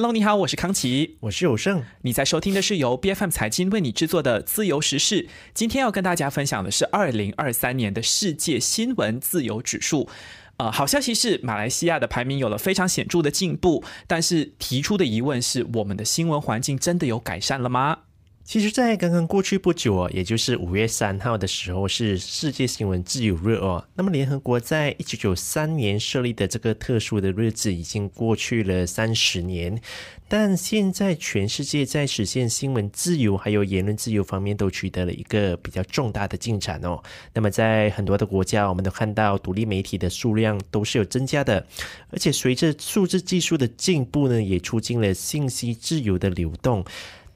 Hello，你好，我是康琪，我是有胜。你在收听的是由 B F M 财经为你制作的自由时事。今天要跟大家分享的是二零二三年的世界新闻自由指数。呃，好消息是马来西亚的排名有了非常显著的进步，但是提出的疑问是我们的新闻环境真的有改善了吗？其实，在刚刚过去不久哦，也就是五月三号的时候，是世界新闻自由日哦。那么，联合国在一九九三年设立的这个特殊的日子，已经过去了三十年。但现在，全世界在实现新闻自由还有言论自由方面，都取得了一个比较重大的进展哦。那么，在很多的国家，我们都看到独立媒体的数量都是有增加的，而且随着数字技术的进步呢，也促进了信息自由的流动。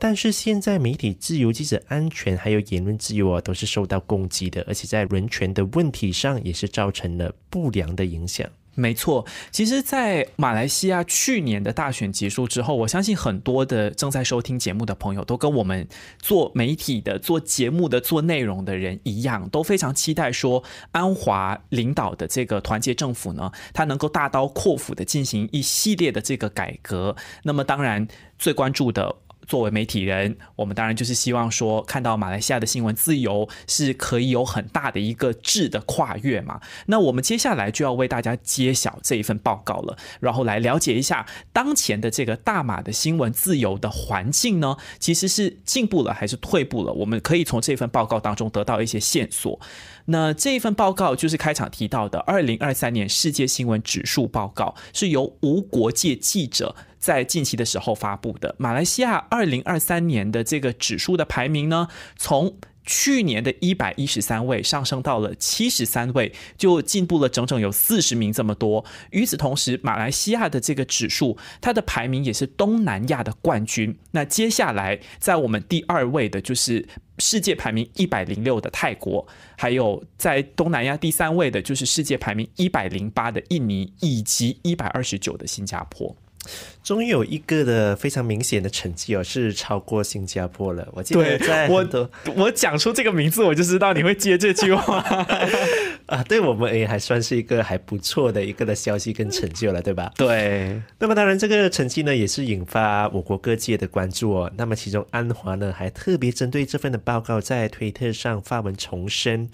但是现在，媒体、自由记者安全还有言论自由啊，都是受到攻击的，而且在人权的问题上也是造成了不良的影响。没错，其实，在马来西亚去年的大选结束之后，我相信很多的正在收听节目的朋友，都跟我们做媒体的、做节目的、做内容的人一样，都非常期待说，安华领导的这个团结政府呢，他能够大刀阔斧的进行一系列的这个改革。那么，当然最关注的。作为媒体人，我们当然就是希望说，看到马来西亚的新闻自由是可以有很大的一个质的跨越嘛。那我们接下来就要为大家揭晓这一份报告了，然后来了解一下当前的这个大马的新闻自由的环境呢，其实是进步了还是退步了？我们可以从这份报告当中得到一些线索。那这一份报告就是开场提到的《二零二三年世界新闻指数报告》，是由无国界记者。在近期的时候发布的马来西亚二零二三年的这个指数的排名呢，从去年的一百一十三位上升到了七十三位，就进步了整整有四十名这么多。与此同时，马来西亚的这个指数它的排名也是东南亚的冠军。那接下来在我们第二位的就是世界排名一百零六的泰国，还有在东南亚第三位的就是世界排名一百零八的印尼以及一百二十九的新加坡。终于有一个的非常明显的成绩哦，是超过新加坡了。我记得我我讲出这个名字，我就知道你会接这句话 啊。对我们也还算是一个还不错的一个的消息跟成就了，对吧？对。那么当然，这个成绩呢，也是引发我国各界的关注哦。那么其中安华呢，还特别针对这份的报告，在推特上发文重申。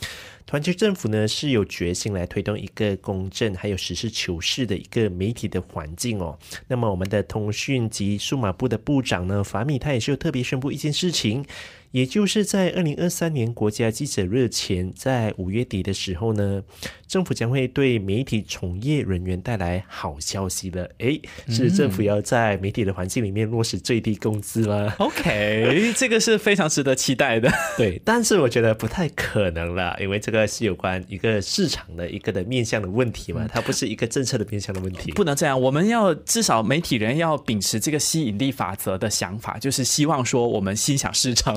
团结政府呢是有决心来推动一个公正还有实事求是的一个媒体的环境哦。那么我们的通讯及数码部的部长呢，法米他也是有特别宣布一件事情。也就是在二零二三年国家记者日前，在五月底的时候呢，政府将会对媒体从业人员带来好消息的。诶，是政府要在媒体的环境里面落实最低工资了。OK，这个是非常值得期待的。对，但是我觉得不太可能了，因为这个是有关一个市场的一个的面向的问题嘛，它不是一个政策的面向的问题。不能这样，我们要至少媒体人要秉持这个吸引力法则的想法，就是希望说我们心想事成。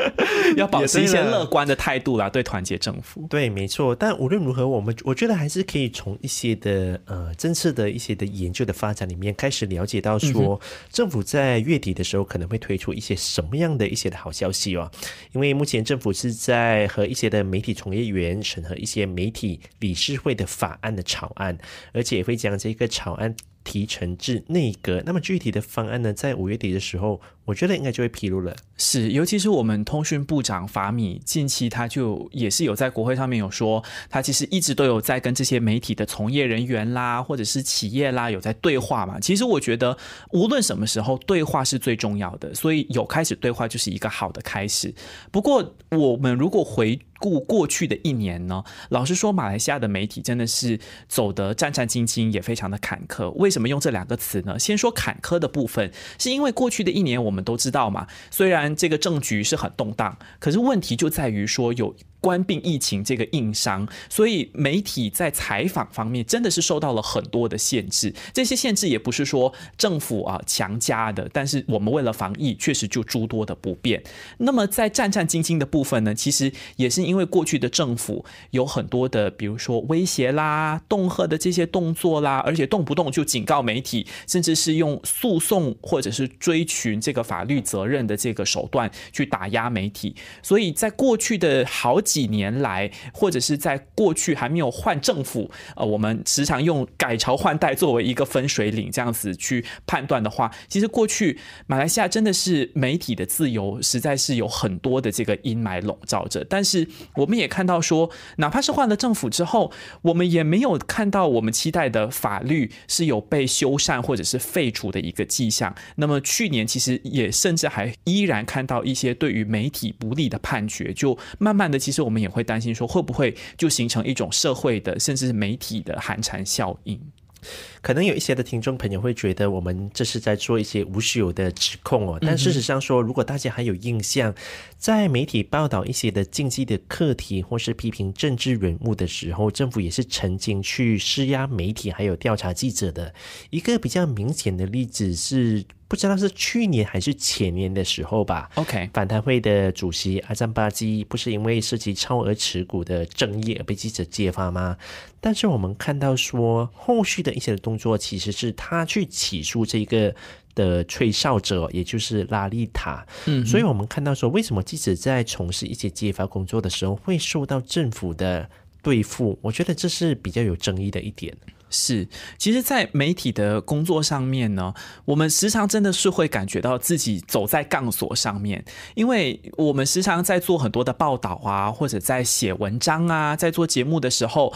要保持一些乐观的态度啦，对团结政府。对，没错。但无论如何，我们我觉得还是可以从一些的呃，政策的一些的研究的发展里面，开始了解到说，政府在月底的时候可能会推出一些什么样的一些的好消息哦。因为目前政府是在和一些的媒体从业员审核一些媒体理事会的法案的草案，而且也会将这个草案提成至内阁。那么具体的方案呢，在五月底的时候。我觉得应该就会披露了，是，尤其是我们通讯部长法米，近期他就也是有在国会上面有说，他其实一直都有在跟这些媒体的从业人员啦，或者是企业啦，有在对话嘛。其实我觉得，无论什么时候，对话是最重要的，所以有开始对话就是一个好的开始。不过，我们如果回顾过去的一年呢，老实说，马来西亚的媒体真的是走得战战兢兢，也非常的坎坷。为什么用这两个词呢？先说坎坷的部分，是因为过去的一年我。我们都知道嘛，虽然这个政局是很动荡，可是问题就在于说有。关闭疫情这个硬伤，所以媒体在采访方面真的是受到了很多的限制。这些限制也不是说政府啊强加的，但是我们为了防疫，确实就诸多的不便。那么在战战兢兢的部分呢，其实也是因为过去的政府有很多的，比如说威胁啦、恫吓的这些动作啦，而且动不动就警告媒体，甚至是用诉讼或者是追寻这个法律责任的这个手段去打压媒体。所以在过去的好几。几年来，或者是在过去还没有换政府，呃，我们时常用改朝换代作为一个分水岭，这样子去判断的话，其实过去马来西亚真的是媒体的自由，实在是有很多的这个阴霾笼罩着。但是我们也看到说，哪怕是换了政府之后，我们也没有看到我们期待的法律是有被修缮或者是废除的一个迹象。那么去年其实也甚至还依然看到一些对于媒体不利的判决，就慢慢的其实。我们也会担心说，会不会就形成一种社会的，甚至是媒体的寒蝉效应？可能有一些的听众朋友会觉得，我们这是在做一些无序的指控哦。但事实上说，如果大家还有印象，在媒体报道一些的禁忌的课题或是批评政治人物的时候，政府也是曾经去施压媒体还有调查记者的一个比较明显的例子是。不知道是去年还是前年的时候吧。OK，反贪会的主席阿赞巴基不是因为涉及超额持股的争议而被记者揭发吗？但是我们看到说后续的一些的动作，其实是他去起诉这个的吹哨者，也就是拉丽塔。嗯，所以我们看到说，为什么记者在从事一些揭发工作的时候会受到政府的对付？我觉得这是比较有争议的一点。是，其实，在媒体的工作上面呢，我们时常真的是会感觉到自己走在杠索上面，因为我们时常在做很多的报道啊，或者在写文章啊，在做节目的时候，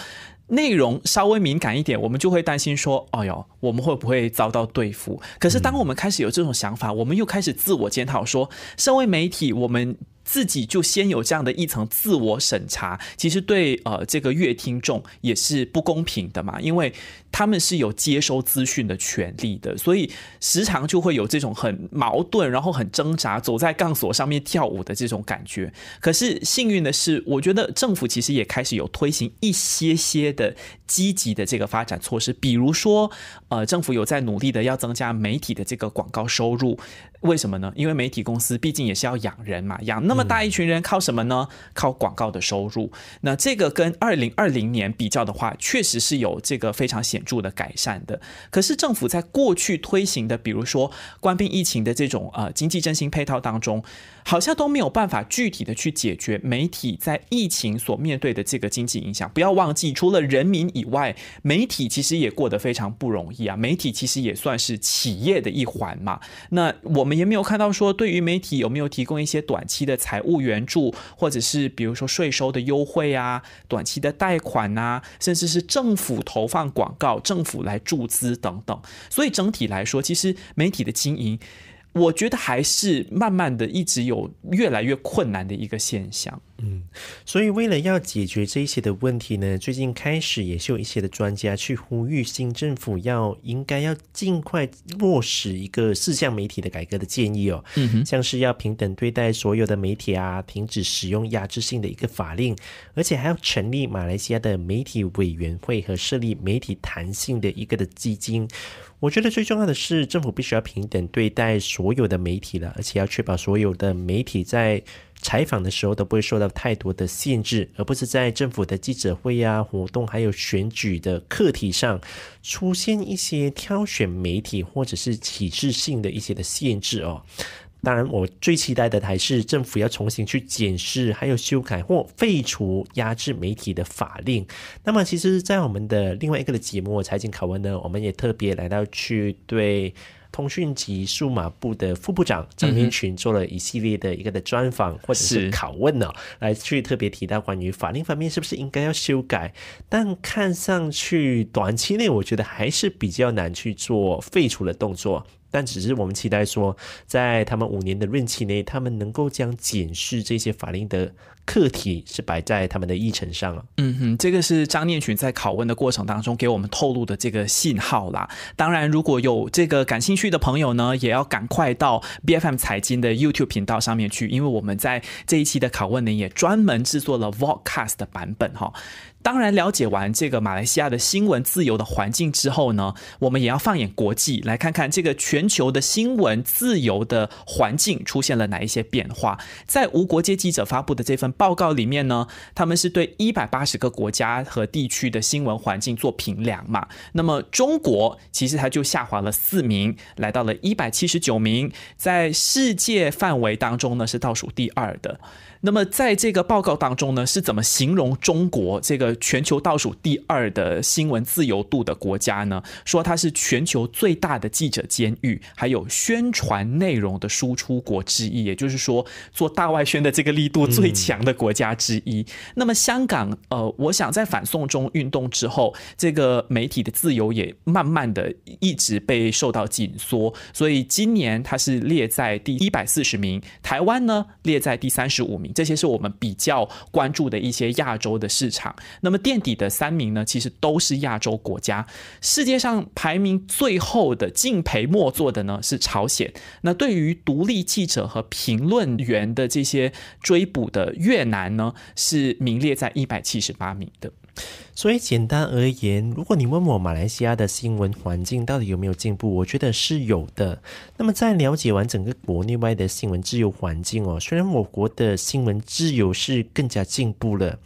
内容稍微敏感一点，我们就会担心说，哦哟，我们会不会遭到对付？可是，当我们开始有这种想法，我们又开始自我检讨说，身为媒体，我们。自己就先有这样的一层自我审查，其实对呃这个乐听众也是不公平的嘛，因为他们是有接收资讯的权利的，所以时常就会有这种很矛盾，然后很挣扎，走在钢索上面跳舞的这种感觉。可是幸运的是，我觉得政府其实也开始有推行一些些的积极的这个发展措施，比如说呃政府有在努力的要增加媒体的这个广告收入。为什么呢？因为媒体公司毕竟也是要养人嘛，养那么大一群人靠什么呢？靠广告的收入。那这个跟二零二零年比较的话，确实是有这个非常显著的改善的。可是政府在过去推行的，比如说官兵疫情的这种呃经济振兴配套当中。好像都没有办法具体的去解决媒体在疫情所面对的这个经济影响。不要忘记，除了人民以外，媒体其实也过得非常不容易啊。媒体其实也算是企业的一环嘛。那我们也没有看到说，对于媒体有没有提供一些短期的财务援助，或者是比如说税收的优惠啊，短期的贷款啊，甚至是政府投放广告、政府来注资等等。所以整体来说，其实媒体的经营。我觉得还是慢慢的，一直有越来越困难的一个现象。嗯，所以为了要解决这些的问题呢，最近开始也是有一些的专家去呼吁新政府要应该要尽快落实一个四项媒体的改革的建议哦，嗯哼，像是要平等对待所有的媒体啊，停止使用压制性的一个法令，而且还要成立马来西亚的媒体委员会和设立媒体弹性的一个的基金。我觉得最重要的是政府必须要平等对待所有的媒体了，而且要确保所有的媒体在。采访的时候都不会受到太多的限制，而不是在政府的记者会啊、活动还有选举的课题上出现一些挑选媒体或者是歧视性的一些的限制哦。当然，我最期待的还是政府要重新去检视还有修改或废除压制媒体的法令。那么，其实，在我们的另外一个的节目《财经考文》呢，我们也特别来到去对。通讯及数码部的副部长张天群做了一系列的一个的专访或者是拷问呢，来去特别提到关于法令方面是不是应该要修改，但看上去短期内我觉得还是比较难去做废除的动作。但只是我们期待说，在他们五年的任期内，他们能够将检视这些法令的课题是摆在他们的议程上了。嗯哼，这个是张念群在拷问的过程当中给我们透露的这个信号啦。当然，如果有这个感兴趣的朋友呢，也要赶快到 B F M 财经的 YouTube 频道上面去，因为我们在这一期的拷问呢，也专门制作了 v o d c a s t 版本哈。当然，了解完这个马来西亚的新闻自由的环境之后呢，我们也要放眼国际，来看看这个全球的新闻自由的环境出现了哪一些变化。在无国界记者发布的这份报告里面呢，他们是对一百八十个国家和地区的新闻环境做评量嘛。那么中国其实它就下滑了四名，来到了一百七十九名，在世界范围当中呢是倒数第二的。那么在这个报告当中呢，是怎么形容中国这个？全球倒数第二的新闻自由度的国家呢，说它是全球最大的记者监狱，还有宣传内容的输出国之一，也就是说做大外宣的这个力度最强的国家之一。那么香港，呃，我想在反送中运动之后，这个媒体的自由也慢慢的一直被受到紧缩，所以今年它是列在第一百四十名，台湾呢列在第三十五名，这些是我们比较关注的一些亚洲的市场。那么垫底的三名呢，其实都是亚洲国家。世界上排名最后的敬陪末座的呢是朝鲜。那对于独立记者和评论员的这些追捕的越南呢，是名列在一百七十八名的。所以简单而言，如果你问我马来西亚的新闻环境到底有没有进步，我觉得是有的。那么在了解完整个国内外的新闻自由环境哦，虽然我国的新闻自由是更加进步了。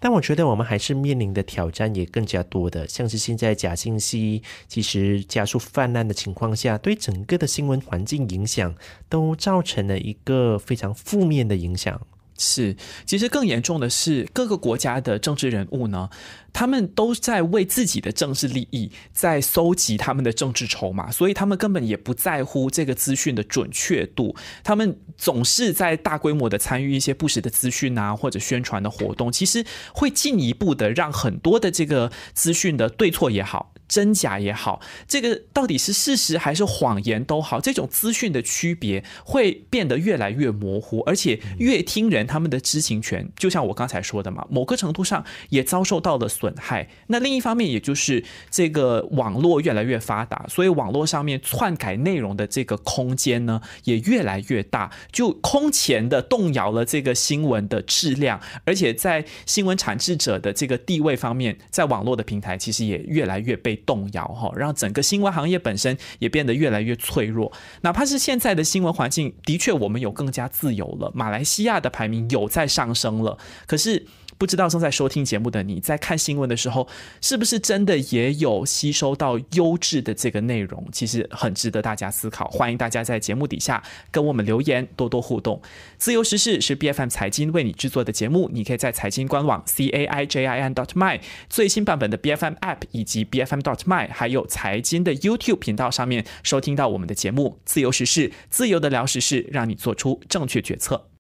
但我觉得我们还是面临的挑战也更加多的，像是现在假信息其实加速泛滥的情况下，对整个的新闻环境影响都造成了一个非常负面的影响。是，其实更严重的是，各个国家的政治人物呢，他们都在为自己的政治利益在搜集他们的政治筹码，所以他们根本也不在乎这个资讯的准确度，他们总是在大规模的参与一些不实的资讯啊或者宣传的活动，其实会进一步的让很多的这个资讯的对错也好。真假也好，这个到底是事实还是谎言都好，这种资讯的区别会变得越来越模糊，而且越听人他们的知情权，就像我刚才说的嘛，某个程度上也遭受到了损害。那另一方面，也就是这个网络越来越发达，所以网络上面篡改内容的这个空间呢，也越来越大，就空前的动摇了这个新闻的质量，而且在新闻产制者的这个地位方面，在网络的平台其实也越来越被。动摇哈，让整个新闻行业本身也变得越来越脆弱。哪怕是现在的新闻环境，的确我们有更加自由了。马来西亚的排名有在上升了，可是。不知道正在收听节目的你，在看新闻的时候，是不是真的也有吸收到优质的这个内容？其实很值得大家思考。欢迎大家在节目底下跟我们留言，多多互动。自由时事是 B F M 财经为你制作的节目，你可以在财经官网 c a i j i n dot my 最新版本的 B F M App 以及 B F M dot my，还有财经的 YouTube 频道上面收听到我们的节目《自由时事》，自由的聊时事，让你做出正确决策。